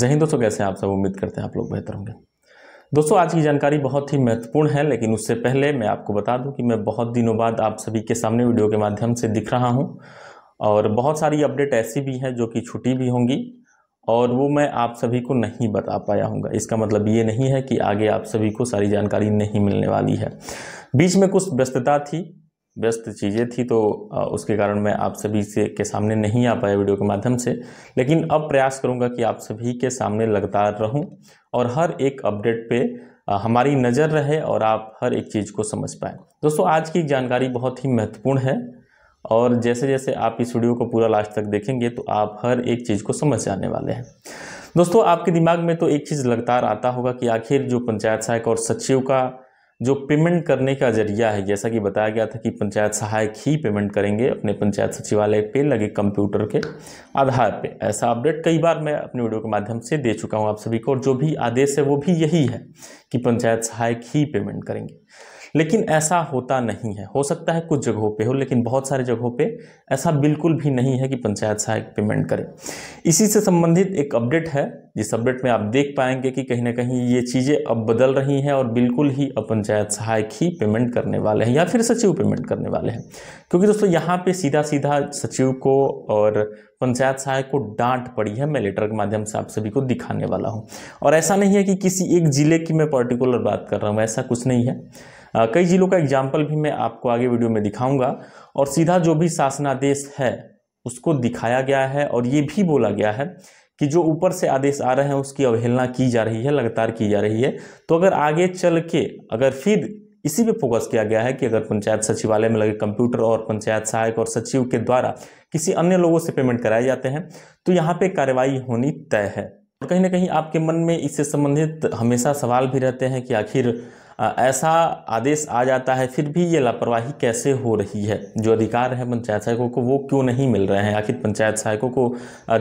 जय हिंद दोस्तों कैसे आप सब उम्मीद करते हैं आप लोग बेहतर होंगे दोस्तों आज की जानकारी बहुत ही महत्वपूर्ण है लेकिन उससे पहले मैं आपको बता दूं कि मैं बहुत दिनों बाद आप सभी के सामने वीडियो के माध्यम से दिख रहा हूं और बहुत सारी अपडेट ऐसी भी हैं जो कि छुट्टी भी होंगी और वो मैं आप सभी को नहीं बता पाया हूँ इसका मतलब ये नहीं है कि आगे आप सभी को सारी जानकारी नहीं मिलने वाली है बीच में कुछ व्यस्तता थी व्यस्त चीज़ें थी तो उसके कारण मैं आप सभी से के सामने नहीं आ पाया वीडियो के माध्यम से लेकिन अब प्रयास करूंगा कि आप सभी के सामने लगातार रहूं और हर एक अपडेट पे हमारी नज़र रहे और आप हर एक चीज़ को समझ पाएँ दोस्तों आज की जानकारी बहुत ही महत्वपूर्ण है और जैसे जैसे आप इस वीडियो को पूरा लास्ट तक देखेंगे तो आप हर एक चीज़ को समझ जाने वाले हैं दोस्तों आपके दिमाग में तो एक चीज़ लगातार आता होगा कि आखिर जो पंचायत सहायक और सचिव का जो पेमेंट करने का जरिया है जैसा कि बताया गया था कि पंचायत सहायक ही पेमेंट करेंगे अपने पंचायत सचिवालय पे लगे कंप्यूटर के आधार पे ऐसा अपडेट कई बार मैं अपने वीडियो के माध्यम से दे चुका हूँ आप सभी को और जो भी आदेश है वो भी यही है कि पंचायत सहायक ही पेमेंट करेंगे लेकिन ऐसा होता नहीं है हो सकता है कुछ जगहों पे हो लेकिन बहुत सारे जगहों पे ऐसा बिल्कुल भी नहीं है कि पंचायत सहायक पेमेंट करे इसी से संबंधित एक अपडेट है जिस अपडेट में आप देख पाएंगे कि कहीं ना कहीं ये चीज़ें अब बदल रही हैं और बिल्कुल ही अब पंचायत सहायक ही पेमेंट करने वाले हैं या फिर सचिव पेमेंट करने वाले हैं क्योंकि दोस्तों यहाँ पर सीधा सीधा सचिव को और पंचायत सहायक को डांट पड़ी है मैं लेटर के माध्यम से आप सभी को दिखाने वाला हूँ और ऐसा नहीं है कि किसी एक ज़िले की मैं पर्टिकुलर बात कर रहा हूँ ऐसा कुछ नहीं है कई जिलों का एग्जाम्पल भी मैं आपको आगे वीडियो में दिखाऊंगा और सीधा जो भी शासनादेश है उसको दिखाया गया है और ये भी बोला गया है कि जो ऊपर से आदेश आ रहे हैं उसकी अवहेलना की जा रही है लगातार की जा रही है तो अगर आगे चल के अगर फिर इसी पे फोकस किया गया है कि अगर पंचायत सचिवालय में लगे कंप्यूटर और पंचायत सहायक और सचिव के द्वारा किसी अन्य लोगों से पेमेंट कराए जाते हैं तो यहाँ पे कार्रवाई होनी तय है और कहीं ना कहीं आपके मन में इससे संबंधित हमेशा सवाल भी रहते हैं कि आखिर ऐसा आदेश आ जाता है फिर भी ये लापरवाही कैसे हो रही है जो अधिकार है पंचायत सहायकों को वो क्यों नहीं मिल रहे हैं आखिर पंचायत सहायकों को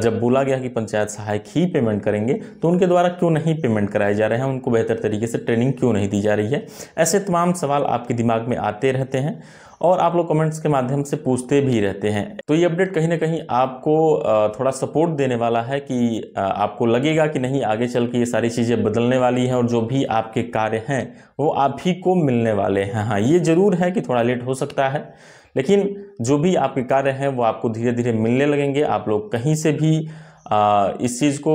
जब बोला गया कि पंचायत सहायक ही पेमेंट करेंगे तो उनके द्वारा क्यों नहीं पेमेंट कराए जा रहे हैं उनको बेहतर तरीके से ट्रेनिंग क्यों नहीं दी जा रही है ऐसे तमाम सवाल आपके दिमाग में आते रहते हैं और आप लोग कमेंट्स के माध्यम से पूछते भी रहते हैं तो ये अपडेट कहीं ना कहीं आपको थोड़ा सपोर्ट देने वाला है कि आपको लगेगा कि नहीं आगे चल के ये सारी चीज़ें बदलने वाली हैं और जो भी आपके कार्य हैं वो आप ही को मिलने वाले हैं हाँ, हाँ ये ज़रूर है कि थोड़ा लेट हो सकता है लेकिन जो भी आपके कार्य हैं वो आपको धीरे धीरे मिलने लगेंगे आप लोग कहीं से भी आ, इस चीज़ को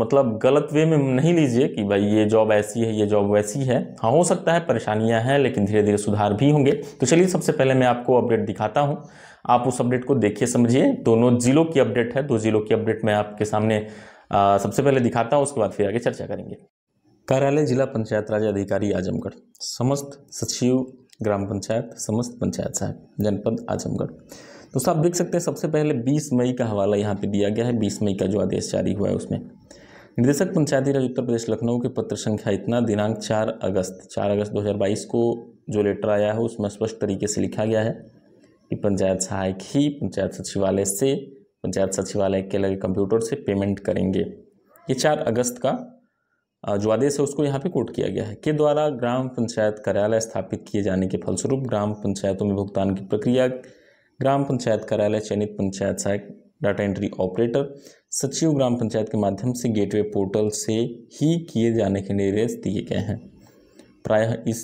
मतलब गलत वे में नहीं लीजिए कि भाई ये जॉब ऐसी है ये जॉब वैसी है हाँ हो सकता है परेशानियां हैं लेकिन धीरे धीरे सुधार भी होंगे तो चलिए सबसे पहले मैं आपको अपडेट दिखाता हूँ आप उस अपडेट को देखिए समझिए दोनों ज़िलों की अपडेट है दो ज़िलों की अपडेट मैं आपके सामने आ, सबसे पहले दिखाता हूँ उसके बाद फिर आगे चर्चा करेंगे कार्यालय जिला पंचायत राज अधिकारी आजमगढ़ समस्त सचिव ग्राम पंचायत समस्त पंचायत साहब जनपद आजमगढ़ दोस्तों आप देख सकते हैं सबसे पहले 20 मई का हवाला यहाँ पे दिया गया है 20 मई का जो आदेश जारी हुआ है उसमें निदेशक पंचायती राज उत्तर प्रदेश लखनऊ के पत्र संख्या इतना दिनांक 4 अगस्त 4 अगस्त 2022 को जो लेटर आया है उसमें स्पष्ट तरीके से लिखा गया है कि पंचायत सहायक ही पंचायत सचिवालय से पंचायत सचिवालय के लगे कंप्यूटर से पेमेंट करेंगे ये चार अगस्त का जो आदेश है उसको यहाँ पे कोट किया गया है के द्वारा ग्राम पंचायत कार्यालय स्थापित किए जाने के फलस्वरूप ग्राम पंचायतों में भुगतान की प्रक्रिया ग्राम पंचायत कार्यालय चयनित पंचायत सहायक डाटा एंट्री ऑपरेटर सचिव ग्राम पंचायत के माध्यम से गेटवे पोर्टल से ही किए जाने के निर्देश दिए गए हैं प्रायः इस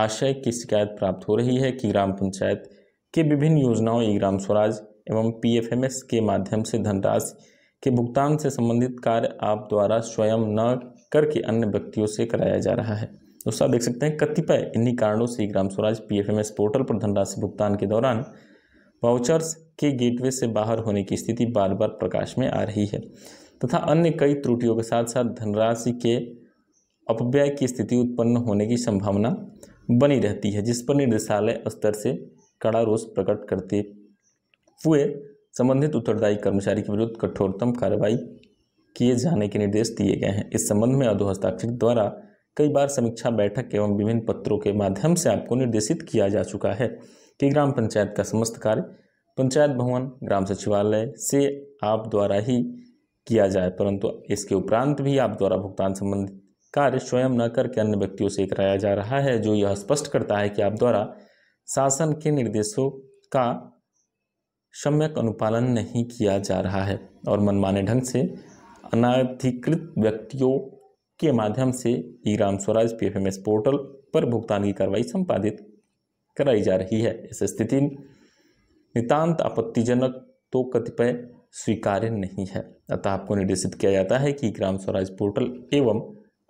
आशय की शिकायत प्राप्त हो रही है कि ग्राम पंचायत के विभिन्न योजनाओं ई ग्राम स्वराज एवं पीएफएमएस के माध्यम से धनराशि के भुगतान से संबंधित कार्य आप द्वारा स्वयं न करके अन्य व्यक्तियों से कराया जा रहा है आप देख सकते हैं कतिपय इन्हीं कारणों से ग्राम स्वराज पीएफएमएस पोर्टल पर धनराशि भुगतान के दौरान वाउचर्स के गेटवे से बाहर होने की स्थिति बार बार प्रकाश में आ रही है तथा अन्य कई त्रुटियों के साथ साथ धनराशि के अपव्यय की स्थिति उत्पन्न होने की संभावना बनी रहती है जिस पर निदेशालय स्तर से कड़ा रोष प्रकट करते हुए संबंधित उत्तरदायी कर्मचारी के विरुद्ध कठोरतम कार्रवाई किए जाने के निर्देश दिए गए हैं इस संबंध में अधोहस्ताक्षर द्वारा कई बार समीक्षा बैठक एवं विभिन्न पत्रों के माध्यम से आपको निर्देशित किया जा चुका है कि ग्राम पंचायत का समस्त कार्य पंचायत भवन ग्राम सचिवालय से आप द्वारा ही किया जाए परंतु इसके उपरांत भी आप द्वारा भुगतान संबंधित कार्य स्वयं न करके अन्य व्यक्तियों से कराया जा रहा है जो यह स्पष्ट करता है कि आप द्वारा शासन के निर्देशों का सम्यक अनुपालन नहीं किया जा रहा है और मनमाने ढंग से अनाधिकृत व्यक्तियों के माध्यम से e Gram Swaraj P portal पर भुगतान की कार्रवाई संपादित कराई जा रही है इस स्थिति नितांत आपत्तिजनक तो कतिपय स्वीकार्य नहीं है अतः आपको निर्देशित किया जाता है कि ग्राम स्वराज पोर्टल एवं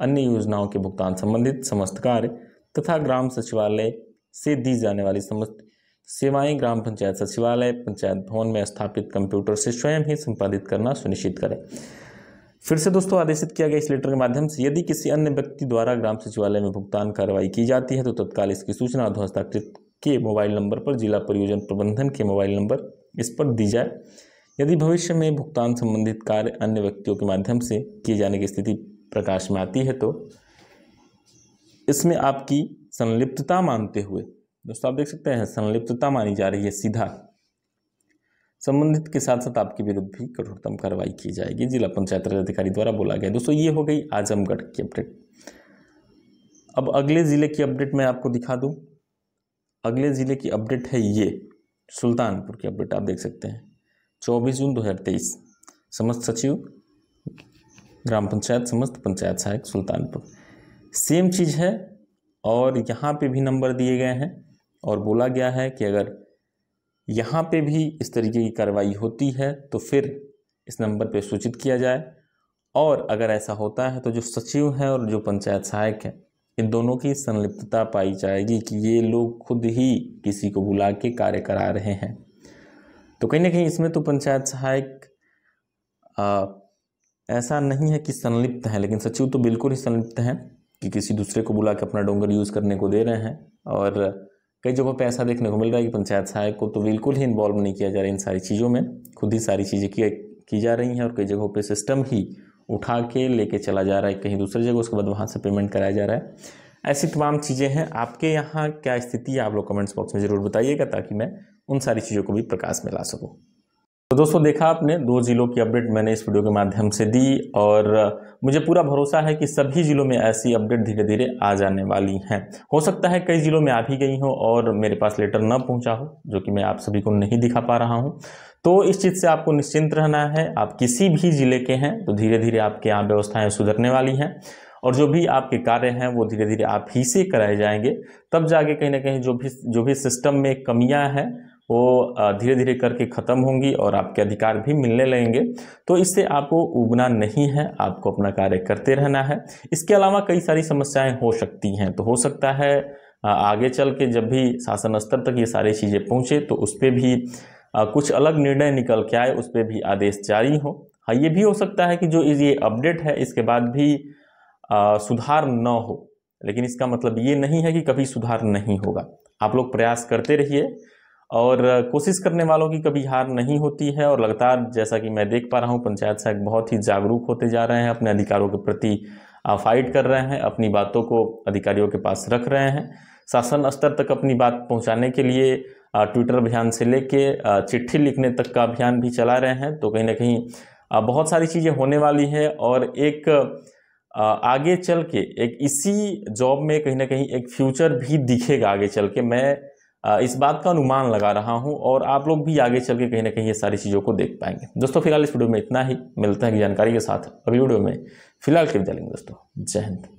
अन्य योजनाओं के भुगतान संबंधित समस्त कार्य तथा ग्राम सचिवालय से दी जाने वाली समस्त सेवाएं ग्राम पंचायत सचिवालय पंचायत भवन में स्थापित कंप्यूटर से स्वयं ही संपादित करना सुनिश्चित करें फिर से दोस्तों आदेशित किया गया इस लेटर के माध्यम से यदि किसी अन्य व्यक्ति द्वारा ग्राम सचिवालय में भुगतान कार्रवाई की जाती है तो तत्काल इसकी सूचना और हस्ताक्षरित के मोबाइल नंबर पर जिला परियोजन प्रबंधन के मोबाइल नंबर इस पर दी जाए यदि भविष्य में भुगतान संबंधित कार्य अन्य व्यक्तियों के माध्यम से किए जाने की स्थिति प्रकाश में आती है तो इसमें आपकी संलिप्तता मानते हुए दोस्तों आप देख सकते हैं संलिप्तता मानी जा रही है सीधा संबंधित के साथ साथ आपके विरुद्ध भी कठोरतम कार्रवाई की जाएगी जिला पंचायत राज अधिकारी द्वारा बोला गया दोस्तों ये हो गई आजमगढ़ की अपडेट अब अगले ज़िले की अपडेट मैं आपको दिखा दूँ अगले ज़िले की अपडेट है ये सुल्तानपुर की अपडेट आप देख सकते हैं चौबीस जून 2023 समस्त सचिव ग्राम पंचायत समस्त पंचायत सहायक सुल्तानपुर सेम चीज़ है और यहाँ पे भी नंबर दिए गए हैं और बोला गया है कि अगर यहाँ पे भी इस तरीके की कार्रवाई होती है तो फिर इस नंबर पे सूचित किया जाए और अगर ऐसा होता है तो जो सचिव हैं और जो पंचायत सहायक हैं इन दोनों की संलिप्तता पाई जाएगी कि ये लोग खुद ही किसी को बुला के कार्य करा रहे हैं तो कहीं ना कहीं इसमें तो पंचायत सहायक ऐसा नहीं है कि संलिप्त हैं लेकिन सचिव तो बिल्कुल ही संलिप्त हैं कि किसी दूसरे को बुला के अपना डोंगर यूज़ करने को दे रहे हैं और कई जगहों पर ऐसा देखने को मिल रहा है कि पंचायत सहायक को तो बिल्कुल ही इन्वॉल्व नहीं किया जा रहा है इन सारी चीज़ों में खुद ही सारी चीज़ें की की जा रही हैं और कई जगहों पर सिस्टम ही उठा के लेके चला जा रहा है कहीं दूसरी जगह उसके बाद वहाँ से पेमेंट कराया जा रहा है ऐसी तमाम चीज़ें हैं आपके यहाँ क्या स्थिति है आप लोग कमेंट्स बॉक्स में ज़रूर बताइएगा ताकि मैं उन सारी चीज़ों को भी प्रकाश में ला सकूँ तो दोस्तों देखा आपने दो ज़िलों की अपडेट मैंने इस वीडियो के माध्यम से दी और मुझे पूरा भरोसा है कि सभी ज़िलों में ऐसी अपडेट धीरे धीरे आ जाने वाली हैं हो सकता है कई ज़िलों में आ भी गई हो और मेरे पास लेटर न पहुंचा हो जो कि मैं आप सभी को नहीं दिखा पा रहा हूं तो इस चीज़ से आपको निश्चिंत रहना है आप किसी भी ज़िले के हैं तो धीरे धीरे आपके यहाँ व्यवस्थाएँ सुधरने वाली हैं और जो भी आपके कार्य हैं वो धीरे धीरे आप ही से कराए जाएंगे तब जाके कहीं ना कहीं जो भी जो भी सिस्टम में कमियां हैं वो धीरे धीरे करके ख़त्म होंगी और आपके अधिकार भी मिलने लगेंगे तो इससे आपको उगना नहीं है आपको अपना कार्य करते रहना है इसके अलावा कई सारी समस्याएं हो सकती हैं तो हो सकता है आगे चल के जब भी शासन स्तर तक ये सारी चीज़ें पहुँचे तो उस पर भी कुछ अलग निर्णय निकल के आए उस पर भी आदेश जारी हो हाँ ये भी हो सकता है कि जो ये अपडेट है इसके बाद भी आ, सुधार न हो लेकिन इसका मतलब ये नहीं है कि कभी सुधार नहीं होगा आप लोग प्रयास करते रहिए और कोशिश करने वालों की कभी हार नहीं होती है और लगातार जैसा कि मैं देख पा रहा हूँ पंचायत सहायक बहुत ही जागरूक होते जा रहे हैं अपने अधिकारों के प्रति फाइट कर रहे हैं अपनी बातों को अधिकारियों के पास रख रहे हैं शासन स्तर तक अपनी बात पहुँचाने के लिए ट्विटर अभियान से लेके चिट्ठी लिखने तक का अभियान भी चला रहे हैं तो कहीं ना कहीं बहुत सारी चीज़ें होने वाली है और एक आगे चल के एक इसी जॉब में कहीं ना कहीं एक फ्यूचर भी दिखेगा आगे चल के मैं इस बात का अनुमान लगा रहा हूँ और आप लोग भी आगे चल के कहीं ना कहीं ये सारी चीज़ों को देख पाएंगे दोस्तों फिलहाल इस वीडियो में इतना ही मिलते हैं जानकारी के साथ अगली वीडियो में फिलहाल के विद्यालय दोस्तों जय हिंद